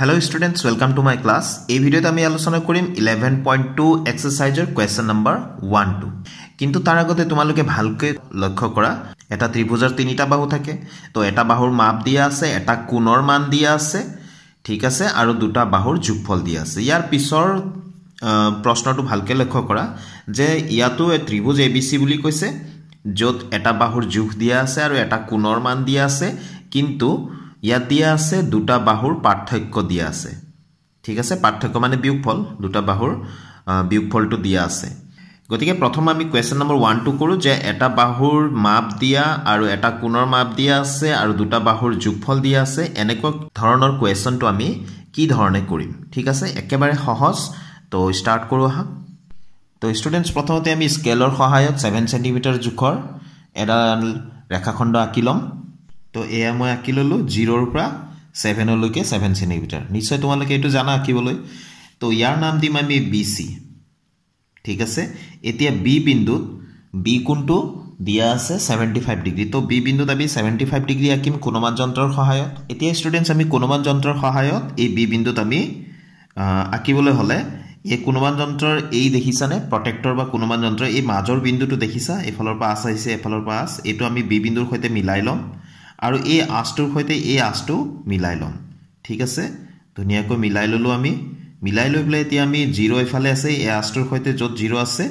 hello' students welcome to my class এই ভিডিঅ'ত আমি আলোচনা কৰিম ইলেভেন পইণ্ট টু এক্সাৰচাইজৰ কুৱেশ্যন নম্বৰ ওৱান টু কিন্তু তাৰ আগতে তোমালোকে ভালকৈ লক্ষ্য কৰা এটা ত্ৰিভুজৰ তিনিটা বাহু থাকে তো এটা বাহুৰ মাপ দিয়া আছে এটা কোণৰ মান দিয়া আছে ঠিক আছে আৰু দুটা বাহুৰ যোগফল দিয়া আছে ইয়াৰ পিছৰ প্ৰশ্নটো ভালকৈ লক্ষ্য কৰা যে ইয়াতো ত্ৰিভুজ এ বি চি বুলি কৈছে য'ত এটা বাহুৰ জোখ দিয়া আছে আৰু এটা কোণৰ মান দিয়া আছে কিন্তু ইয়াত দিয়া আছে দুটা বাহুৰ পাৰ্থক্য দিয়া আছে ঠিক আছে পাৰ্থক্য মানে বিয়োগ ফল দুটা বাহুৰ বিয়োগ ফলটো দিয়া আছে গতিকে প্ৰথম আমি কুৱেশ্যন নম্বৰ ওৱানটো কৰোঁ যে এটা বাহুৰ মাপ দিয়া আৰু এটা কোণৰ মাপ দিয়া আছে আৰু দুটা বাহুৰ যোগফল দিয়া আছে এনেকুৱা ধৰণৰ কুৱেশ্যনটো আমি কি ধৰণে কৰিম ঠিক আছে একেবাৰে সহজ তো ষ্টাৰ্ট কৰোঁ আহা তো ষ্টুডেণ্টছ প্ৰথমতে আমি স্কেলৰ সহায়ত ছেভেন চেণ্টিমিটাৰ জোখৰ এডাল ৰেখাখণ্ড আঁকি ল'ম তো এয়া মই আঁকি ল'লোঁ জিৰ'ৰ পৰা ছেভেনলৈকে ছেভেন চেণ্টিমিটাৰ নিশ্চয় তোমালোকে এইটো জানা আঁকিবলৈ তো ইয়াৰ নাম দিম আমি বি চি ঠিক আছে এতিয়া বি বিন্দুত বি কোনটো দিয়া আছে ছেভেণ্টি ফাইভ ডিগ্ৰী তো বি বিন্দুত আমি ছেভেণ্টি ফাইভ ডিগ্ৰী আঁকিম কোনোবা যন্ত্ৰৰ সহায়ত এতিয়া ষ্টুডেণ্টছ আমি কোনোবা যন্ত্ৰৰ সহায়ত এই বি বিন্দুত আমি আঁকিবলৈ হ'লে এই কোনোবা যন্ত্ৰৰ এই দেখিছানে প্ৰটেক্টৰ বা কোনোবা যন্ত্ৰৰ এই মাজৰ বিন্দুটো দেখিছা এইফালৰ পৰা আছ আহিছে এফালৰ পৰা আছ এইটো আমি বি বিন্দুৰ সৈতে মিলাই ল'ম আৰু এই আঁচটোৰ সৈতে এই আঁচটো মিলাই ল'ম ঠিক আছে ধুনীয়াকৈ মিলাই ল'লোঁ আমি মিলাই লৈ পেলাই এতিয়া আমি জিৰ' এফালে আছে এই আঁচটোৰ সৈতে য'ত জিৰ' আছে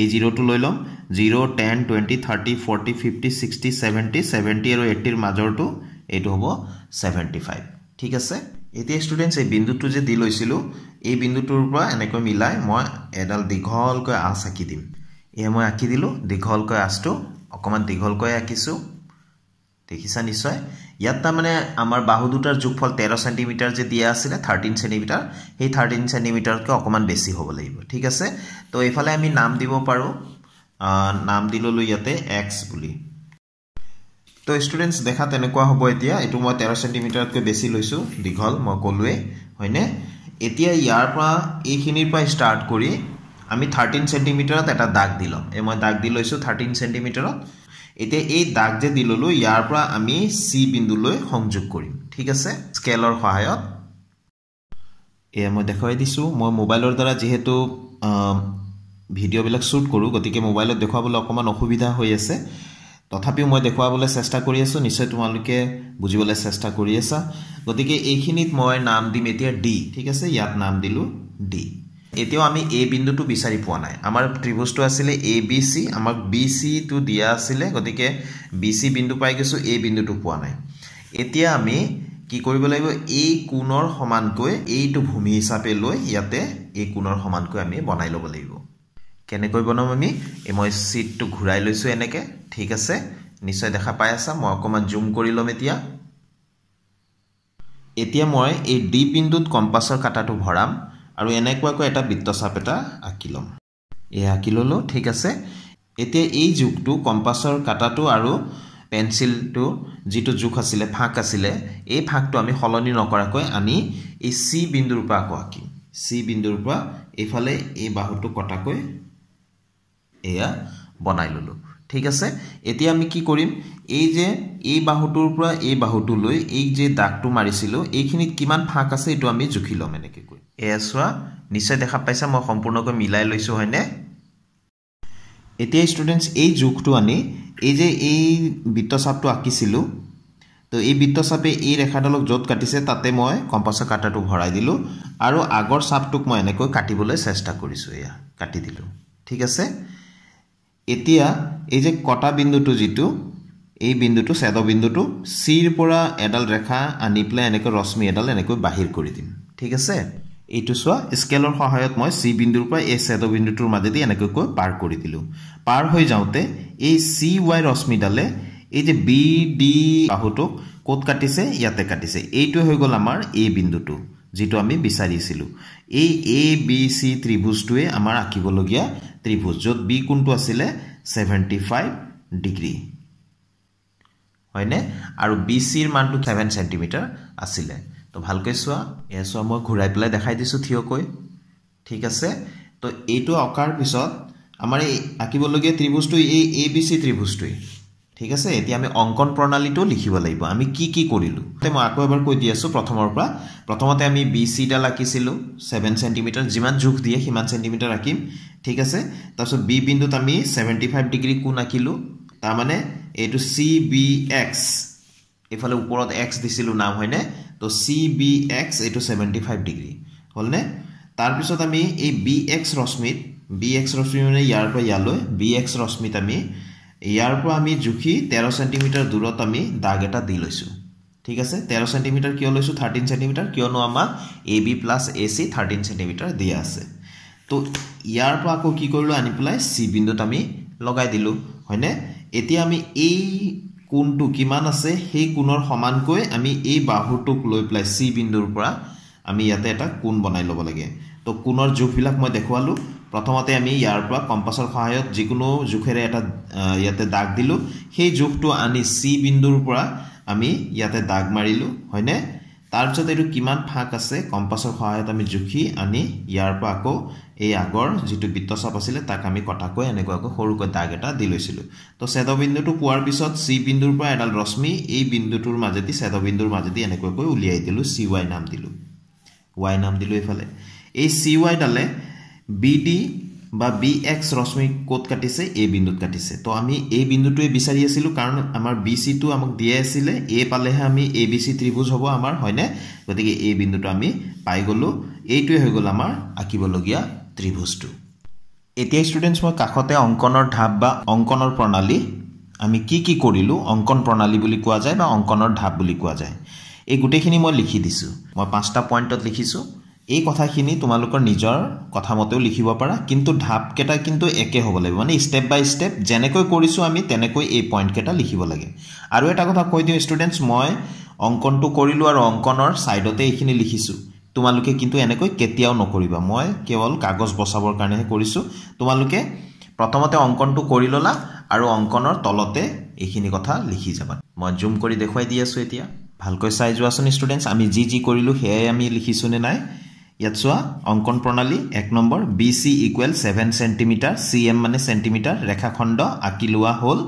এই জিৰ'টো লৈ ল'ম zero' ten twenty thirty forty fifty sixty seventy seventy আৰু এইটিৰ মাজৰটো এইটো হ'ব ছেভেণ্টি ফাইভ ঠিক আছে এতিয়া ষ্টুডেণ্টছ এই বিন্দুটো যে দি লৈছিলোঁ এই বিন্দুটোৰ পৰা এনেকৈ মিলাই মই এডাল দীঘলকৈ আঁচ আঁকি দিম এয়া মই আঁকি দিলোঁ দীঘলকৈ আঁচটো অকণমান দীঘলকৈ আঁকিছোঁ দেখিছা নিশ্চয় ইয়াত তাৰমানে আমাৰ বাহু দুটাৰ যোগফল তেৰ চেণ্টিমিটাৰ যে দিয়া আছিলে থাৰ্টিন চেণ্টিমিটাৰ সেই থাৰ্টিন চেণ্টিমিটাৰতকৈ অকণমান বেছি হ'ব লাগিব ঠিক আছে তো এইফালে আমি নাম দিব পাৰোঁ নাম দি ল'লোঁ ইয়াতে এক্স বুলি তো ষ্টুডেণ্টছ দেখা তেনেকুৱা হ'ব এতিয়া এইটো মই তেৰ চেণ্টিমিটাৰতকৈ বেছি লৈছোঁ দীঘল মই ক'লোৱেই হয়নে এতিয়া ইয়াৰ পৰা এইখিনিৰ পৰা ষ্টাৰ্ট কৰি আমি থাৰ্টিন চেণ্টিমিটাৰত এটা দাগ দি ল'ম এই মই দাগ দি লৈছোঁ থাৰ্টিন চেণ্টিমিটাৰত এতিয়া এই দাগ যে দি দিললো ইয়াৰ পৰা আমি চি বিন্দুলৈ সংযোগ কৰিম ঠিক আছে স্কেলৰ সহায়ত এয়া মই দেখুৱাই দিছোঁ মই মোবাইলৰ দ্বাৰা যিহেতু ভিডিঅ'বিলাক শ্বুট কৰোঁ গতিকে মোবাইলত দেখুৱাবলৈ অকণমান অসুবিধা হৈ আছে তথাপিও মই দেখুৱাবলৈ চেষ্টা কৰি আছোঁ নিশ্চয় তোমালোকে বুজিবলৈ চেষ্টা কৰি আছা গতিকে এইখিনিত মই নাম দিম এতিয়া ডি ঠিক আছে ইয়াত নাম দিলোঁ ডি এতিয়াও আমি এ বিন্দুটো বিচাৰি পোৱা নাই আমাৰ ত্ৰিভুজটো আছিলে এ বি চি আমাক বি চিটো দিয়া আছিলে গতিকে বি চি বিন্দু পাই গৈছোঁ এই বিন্দুটো পোৱা নাই এতিয়া আমি কি কৰিব লাগিব এই কোণৰ সমানকৈ এইটো ভূমি হিচাপে লৈ ইয়াতে এই কোণৰ সমানকৈ আমি বনাই ল'ব লাগিব কেনেকৈ বনাম আমি এই মই চিটটো ঘূৰাই লৈছোঁ এনেকৈ ঠিক আছে নিশ্চয় দেখা পাই আছা মই অকণমান জুম কৰি ল'ম এতিয়া এতিয়া মই এই ডি বিন্দুত কম্পাছৰ কাটাটো ভৰাম আৰু এনেকুৱাকৈ এটা বৃত্তচাপ এটা আঁকি ল'ম এই আঁকি ল'লোঁ ঠিক আছে এতিয়া এই জোখটো কম্পাছৰ কাটাটো আৰু পেঞ্চিলটো যিটো জোখ আছিলে ফাঁক আছিলে এই ফাঁকটো আমি সলনি নকৰাকৈ আনি এই চি বিন্দুৰ পৰা আকৌ আঁকিম চি বিন্দুৰ পৰা এইফালে এই বাহুটো কটাকৈ এয়া বনাই ল'লোঁ ঠিক আছে এতিয়া আমি কি কৰিম এই যে এই বাহুটোৰ পৰা এই বাহুটোলৈ এই যে দাগটো মাৰিছিলোঁ এইখিনিত কিমান ফাঁক আছে এইটো আমি জুখি ল'ম এনেকৈ এ চোৱা নিশ্চয় দেখা পাইছা মই সম্পূৰ্ণকৈ মিলাই লৈছোঁ হয়নে এতিয়া ষ্টুডেণ্টছ এই জোখটো আনি এই যে এই বৃত্তচাপটো আঁকিছিলোঁ তো এই বৃত্তচাপে এই ৰেখাডালক য'ত কাটিছে তাতে মই কম্পাছৰ কাটাটো ভৰাই দিলোঁ আৰু আগৰ চাপটোক মই এনেকৈ কাটিবলৈ চেষ্টা কৰিছোঁ এয়া কাটি দিলোঁ ঠিক আছে এতিয়া এই যে কটা বিন্দুটো যিটো এই বিন্দুটো চেদ বিন্দুটো চিৰ পৰা এডাল ৰেখা আনি পেলাই এনেকৈ ৰশ্মি এডাল এনেকৈ বাহিৰ কৰি দিম ঠিক আছে এইটো চোৱা স্কেলৰ সহায়ত মই চি বিন্দুৰ পৰা এই চেদ বিন্দুটোৰ মাজেদি এনেকৈ কৈ পাৰ কৰি দিলোঁ পাৰ হৈ যাওঁতে এই চি ৱাই ৰশ্মিডালে এই যে বি ডি বাহুটোক ক'ত কাটিছে ইয়াতে কাটিছে এইটোৱে হৈ গ'ল আমাৰ এ বিন্দুটো যিটো আমি বিচাৰিছিলোঁ এই এ বি চি ত্ৰিভুজটোৱে আমাৰ আঁকিবলগীয়া ত্ৰিভুজ য'ত বি কোনটো আছিলে ছেভেণ্টি ফাইভ ডিগ্ৰী হয়নে আৰু বি চিৰ মানটো ছেভেন চেণ্টিমিটাৰ আছিলে তো ভালকৈ চোৱা এয়া চোৱা মই ঘূৰাই পেলাই দেখাই দিছোঁ থিয়কৈ ঠিক আছে তো এইটো অঁকাৰ পিছত আমাৰ এই আঁকিবলগীয়া ত্ৰিভুজটো এই এ বি চি ত্ৰিভুজটোৱে ঠিক আছে এতিয়া আমি অংকন প্ৰণালীটো লিখিব লাগিব আমি কি কি কৰিলোঁ মই আকৌ এবাৰ কৈ দি আছোঁ প্ৰথমৰ পৰা প্ৰথমতে আমি বি চিডাল আঁকিছিলোঁ ছেভেন চেণ্টিমিটাৰ যিমান জোখ দিয়ে সিমান চেণ্টিমিটাৰ আঁকিম ঠিক আছে তাৰপিছত বি বিন্দুত আমি ছেভেণ্টি ফাইভ ডিগ্ৰী কোন আঁকিলোঁ তাৰমানে এইটো চি বি এক্স এইফালে ওপৰত এক্স দিছিলোঁ নাম হয়নে তো সি বি এক্স এই সেভেন্টি ফাইভ ডিগ্রি হলনে তারপর আমি এই বি এক্স রশ্মিত বি এক্স রশ্মি মানে ইয়ারপর ইয়ালে বি এক্স রশ্মিত আমি ইয়ারপর আমি জুখি তেরো সেন্টিমিটার দূরত আমি দাগ এটা দি লৈছো ঠিক আছে তেরো সেন্টিমিটার কিয় লৈছো থার্টিন সেন্টিমিটার কেন আমার A B plus A C thirteen centimetre দিয়া আছে তো ইয়ারপর আকো কি করলো আনি পেলায় সি বিন্দুত আমি লগাই দিলো হয়নে এতিয়া আমি এই কোণটো কিমান আছে সেই কোণৰ সমানকৈ আমি এই বাহুটোক লৈ পেলাই চি বিন্দুৰ পৰা আমি ইয়াতে এটা কোণ বনাই ল'ব লাগে তো কোণৰ জোখবিলাক মই দেখুৱালোঁ প্ৰথমতে আমি ইয়াৰ পৰা কম্পাছৰ সহায়ত যিকোনো জোখেৰে এটা ইয়াতে দাগ দিলোঁ সেই জোখটো আনি চি বিন্দুৰ পৰা আমি ইয়াতে দাগ মাৰিলোঁ হয়নে তাৰপিছত এইটো কিমান ফাঁক আছে কম্পাছৰ সহায়ত আমি জুখি আনি ইয়াৰ পৰা আকৌ এই আগৰ যিটো বৃত্তচাপ আছিলে তাক আমি কটাকৈ এনেকুৱাকৈ সৰুকৈ দাগ এটা দি লৈছিলোঁ তো ছেদবিন্দুটো পোৱাৰ পিছত চি বিন্দুৰ পৰা এডাল ৰশ্মি এই বিন্দুটোৰ মাজেদি ছেদবিন্দুৰ মাজেদি এনেকুৱাকৈ উলিয়াই দিলোঁ চি ৱাই নাম দিলোঁ ৱাই নাম দিলোঁ এইফালে এই চি ৱাইডালে বি ডি বা বি এক্স ৰশ্মি ক'ত কাটিছে এই বিন্দুত কাটিছে তো আমি এই বিন্দুটোৱে বিচাৰি আছিলোঁ কাৰণ আমাৰ বি চিটো আমাক দিয়াই আছিলে এ পালেহে আমি এ বি চি ত্ৰিভুজ হ'ব আমাৰ হয়নে গতিকে এই বিন্দুটো আমি পাই গ'লোঁ এইটোৱে হৈ গ'ল আমাৰ আঁকিবলগীয়া ত্ৰিভুজটো এতিয়া ষ্টুডেণ্টছ মই কাষতে অংকনৰ ধাপ বা অংকনৰ প্ৰণালী আমি কি কি কৰিলোঁ অংকন প্ৰণালী বুলি কোৱা যায় বা অংকনৰ ধাপ বুলি কোৱা যায় এই গোটেইখিনি মই লিখি দিছোঁ মই পাঁচটা পইণ্টত লিখিছোঁ এই কথাখিনি তোমালোকৰ নিজৰ কথামতেও লিখিব পাৰা কিন্তু ধাপকেইটা কিন্তু একে হ'ব লাগিব মানে ষ্টেপ বাই ষ্টেপ যেনেকৈ কৰিছোঁ আমি তেনেকৈ এই পইণ্টকেইটা লিখিব লাগে আৰু এটা কথা কৈ দিওঁ ষ্টুডেণ্টছ মই অংকনটো কৰিলোঁ আৰু অংকনৰ ছাইডতে এইখিনি লিখিছোঁ তোমালোকে কিন্তু এনেকৈ কেতিয়াও নকৰিবা মই কেৱল কাগজ বচাবৰ কাৰণেহে কৰিছোঁ তোমালোকে প্ৰথমতে অংকনটো কৰি ল'লা আৰু অংকনৰ তলতে এইখিনি কথা লিখি যাবা মই জুম কৰি দেখুৱাই দি আছোঁ এতিয়া ভালকৈ চাই যোৱাচোন ষ্টুডেণ্টছ আমি যি যি কৰিলোঁ সেয়াই আমি লিখিছোঁ নে নাই ইয়াত চোৱা অংকন প্ৰণালী এক নম্বৰ B C equal seven centimetre C M মানে চেণ্টিমিটাৰ ৰেখাখণ্ড আঁকি লোৱা হ'ল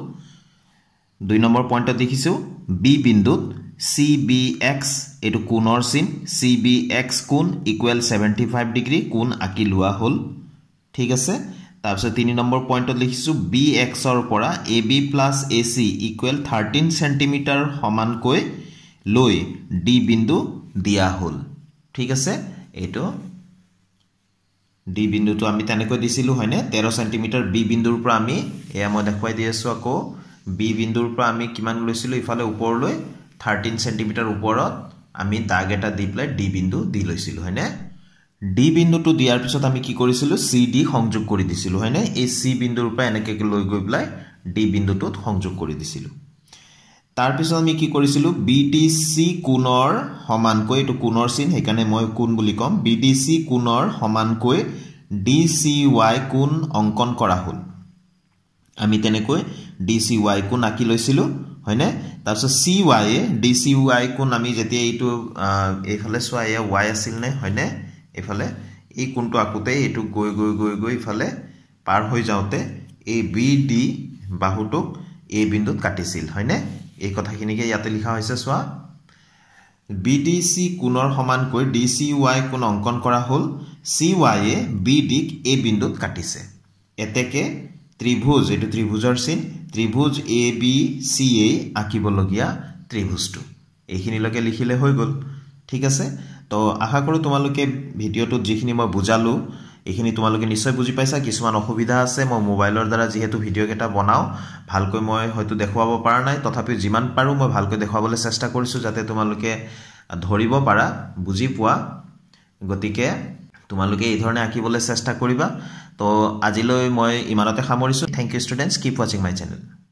দুই নম্বৰ পইণ্টত দেখিছোঁ বি বিন্দুত চি বি এক্স এইটো কোণৰ চিন চি বি এক্স কোণ ইকুৱেল ছেভেণ্টি ফাইভ ডিগ্ৰী কোণ আঁকি লোৱা হ'ল ঠিক আছে তাৰপিছত তিনি নম্বৰ পইণ্টত লিখিছোঁ বি এক্সৰ পৰা A B plus A C equal thirteen centimetre সমানকৈ লৈ ডি বিন্দু দিয়া হ'ল ঠিক আছে এইটো ডি বিন্দুটো আমি তেনেকৈ দিছিলোঁ হয়নে তেৰ চেণ্টিমিটাৰ বি বিন্দুৰ পৰা আমি এয়া মই দেখুৱাই দি আছোঁ আকৌ বি বিন্দুৰ পৰা আমি কিমান লৈছিলোঁ ইফালে ওপৰলৈ থাৰ্টিন চেণ্টিমিটাৰ ওপৰত আমি দাগ এটা দি পেলাই ডি বিন্দু দি লৈছিলোঁ হয়নে ডি বিন্দুটো দিয়াৰ পিছত আমি কি কৰিছিলোঁ চি ডি সংযোগ কৰি দিছিলোঁ হয়নে এই চি বিন্দুৰ পৰা এনেকৈ লৈ গৈ পেলাই ডি বিন্দুটোত সংযোগ কৰি দিছিলোঁ তাৰপিছত আমি কি কৰিছিলোঁ বি ডি চি কোণৰ সমানকৈ এইটো কোণৰ চিন সেইকাৰণে মই কোণ বুলি ক'ম বি ডি চি কোণৰ সমানকৈ ডি চি ৱাই কোণ অংকন কৰা হ'ল আমি তেনেকৈ ডি চি ৱাই কোণ আঁকি লৈছিলোঁ হয়নে তাৰপিছত C Y A D C Y কোন আমি যেতিয়া এইটো এইফালে চোৱা এয়া ৱাই আছিল নে হয়নে এইফালে এই কোনটো আঁকোতে এইটো গৈ গৈ গৈ গৈ ইফালে পাৰ হৈ যাওঁতে এই বি ডি বাহুটোক এই বিন্দুত কাটিছিল হয়নে এই কথাখিনিকে ইয়াতে লিখা হৈছে চোৱা বি ডি চি কোণৰ সমানকৈ ডি চি ৱাই কোন অংকন কৰা হ'ল চি ৱাই এ বি ডিক এই বিন্দুত কাটিছে এতেকে ত্ৰিভুজ এইটো ত্ৰিভুজৰ চিন ত্ৰিভুজ এ বি চি এ আঁকিবলগীয়া ত্ৰিভুজটো এইখিনিলৈকে লিখিলে হৈ গ'ল ঠিক আছে তো আশা কৰোঁ তোমালোকে ভিডিঅ'টোত যিখিনি মই বুজালোঁ এইখিনি তোমালোকে নিশ্চয় বুজি পাইছা কিছুমান অসুবিধা আছে মই মোবাইলৰ দ্বাৰা যিহেতু ভিডিঅ'কেইটা বনাওঁ ভালকৈ মই হয়তো দেখুৱাব পৰা নাই তথাপিও যিমান পাৰোঁ মই ভালকৈ দেখুৱাবলৈ চেষ্টা কৰিছোঁ যাতে তোমালোকে ধৰিব পাৰা বুজি পোৱা গতিকে তোমালোকে এই ধৰণে আঁকিবলৈ চেষ্টা কৰিবা তো আজিলৈ মই ইমানতে সামৰিছোঁ থেংক ইউ ষ্টুডেণ্টছ কিপ ৱাচিং মাই চেনেল